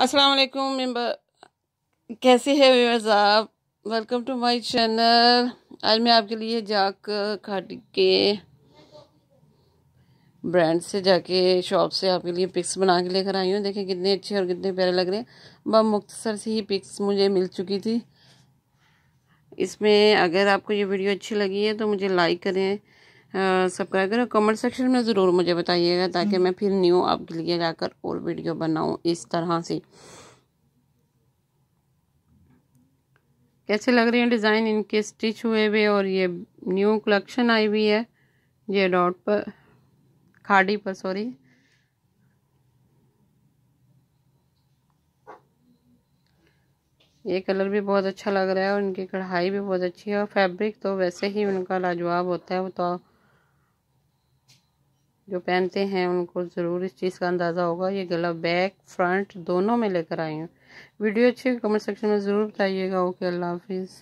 अस्सलाम वालेकुम मेम्बर कैसे हैं व्यूअर्स आप वेलकम टू माय चैनल आज मैं आपके लिए जाक खाट के ब्रांड से जाके शॉप से आपके लिए पिक्स बना के लेकर आई हूँ देखें कितने अच्छे और कितने प्यारे लग रहे हैं बस मुख्तसर से ही पिक्स मुझे मिल चुकी थी इसमें अगर आपको ये वीडियो अच्छी लगी है तो मुझे लाइक करें सब्सक्राइब करें कमेंट सेक्शन में ज़रूर मुझे बताइएगा ताकि मैं फिर न्यू आपके लिए लाकर और वीडियो बनाऊँ इस तरह से कैसे लग रही है डिज़ाइन इनके स्टिच हुए हुए और ये न्यू कलेक्शन आई हुई है ये डॉट पर खाड़ी पर सॉरी ये कलर भी बहुत अच्छा लग रहा है और इनकी कढ़ाई भी बहुत अच्छी है और फैब्रिक तो वैसे ही उनका लाजवाब होता है वो तो जो पहनते हैं उनको ज़रूर इस चीज़ का अंदाज़ा होगा ये गला बैक फ्रंट दोनों में लेकर आई हूँ वीडियो अच्छी कमेंट सेक्शन में ज़रूर बताइएगा ओके अल्लाह हाफिज़